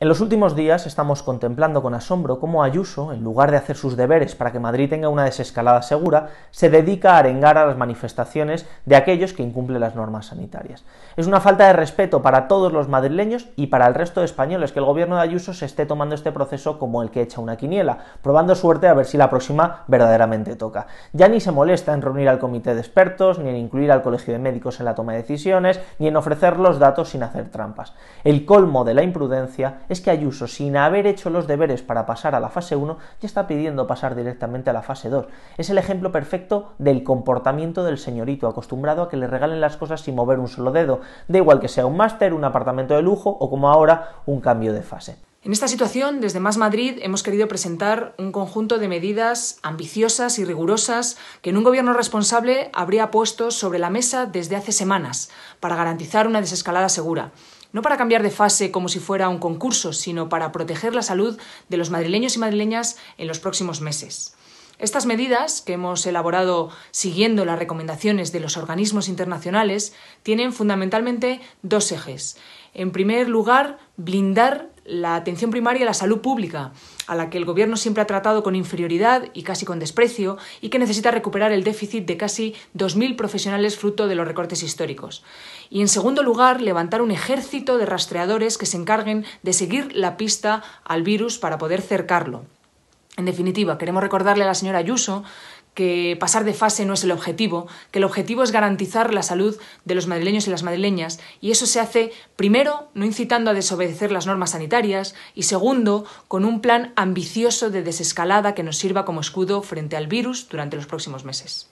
En los últimos días estamos contemplando con asombro cómo Ayuso, en lugar de hacer sus deberes para que Madrid tenga una desescalada segura, se dedica a arengar a las manifestaciones de aquellos que incumplen las normas sanitarias. Es una falta de respeto para todos los madrileños y para el resto de españoles que el gobierno de Ayuso se esté tomando este proceso como el que echa una quiniela, probando suerte a ver si la próxima verdaderamente toca. Ya ni se molesta en reunir al comité de expertos, ni en incluir al colegio de médicos en la toma de decisiones, ni en ofrecer los datos sin hacer trampas. El colmo de la imprudencia es que Ayuso, sin haber hecho los deberes para pasar a la fase 1, ya está pidiendo pasar directamente a la fase 2. Es el ejemplo perfecto del comportamiento del señorito, acostumbrado a que le regalen las cosas sin mover un solo dedo, da igual que sea un máster, un apartamento de lujo o como ahora, un cambio de fase. En esta situación, desde Más Madrid hemos querido presentar un conjunto de medidas ambiciosas y rigurosas que en un gobierno responsable habría puesto sobre la mesa desde hace semanas para garantizar una desescalada segura. No para cambiar de fase como si fuera un concurso, sino para proteger la salud de los madrileños y madrileñas en los próximos meses. Estas medidas, que hemos elaborado siguiendo las recomendaciones de los organismos internacionales, tienen fundamentalmente dos ejes en primer lugar, blindar la atención primaria a la salud pública, a la que el Gobierno siempre ha tratado con inferioridad y casi con desprecio, y que necesita recuperar el déficit de casi 2.000 profesionales fruto de los recortes históricos. Y en segundo lugar, levantar un ejército de rastreadores que se encarguen de seguir la pista al virus para poder cercarlo. En definitiva, queremos recordarle a la señora Ayuso que pasar de fase no es el objetivo, que el objetivo es garantizar la salud de los madrileños y las madrileñas, y eso se hace primero no incitando a desobedecer las normas sanitarias y segundo con un plan ambicioso de desescalada que nos sirva como escudo frente al virus durante los próximos meses.